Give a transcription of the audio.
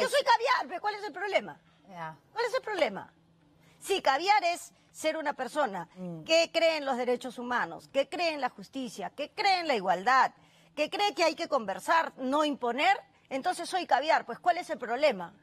yo soy caviar, pero ¿cuál es el problema? ¿Cuál es el problema? Si caviar es ser una persona mm. que cree en los derechos humanos, que cree en la justicia, que cree en la igualdad, que cree que hay que conversar, no imponer. Entonces soy caviar, pues ¿cuál es el problema?